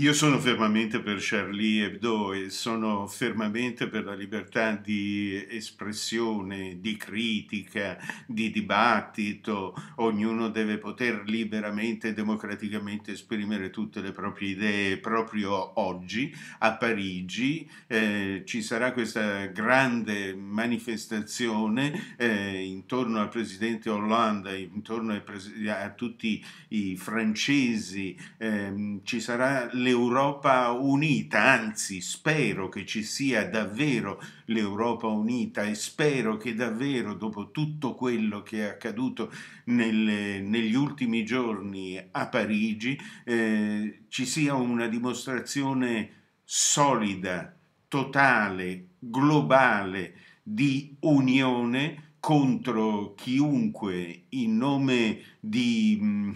Io sono fermamente per Charlie Hebdo e sono fermamente per la libertà di espressione, di critica, di dibattito. Ognuno deve poter liberamente e democraticamente esprimere tutte le proprie idee. Proprio oggi a Parigi eh, ci sarà questa grande manifestazione eh, intorno al presidente Hollande, intorno pres a tutti i francesi. Eh, ci sarà l'Europa unita, anzi spero che ci sia davvero l'Europa unita e spero che davvero dopo tutto quello che è accaduto nel, negli ultimi giorni a Parigi eh, ci sia una dimostrazione solida, totale, globale di unione contro chiunque in nome di mm,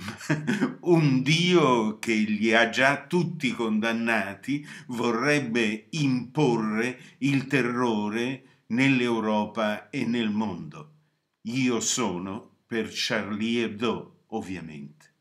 un Dio che li ha già tutti condannati vorrebbe imporre il terrore nell'Europa e nel mondo. Io sono per Charlie Hebdo, ovviamente.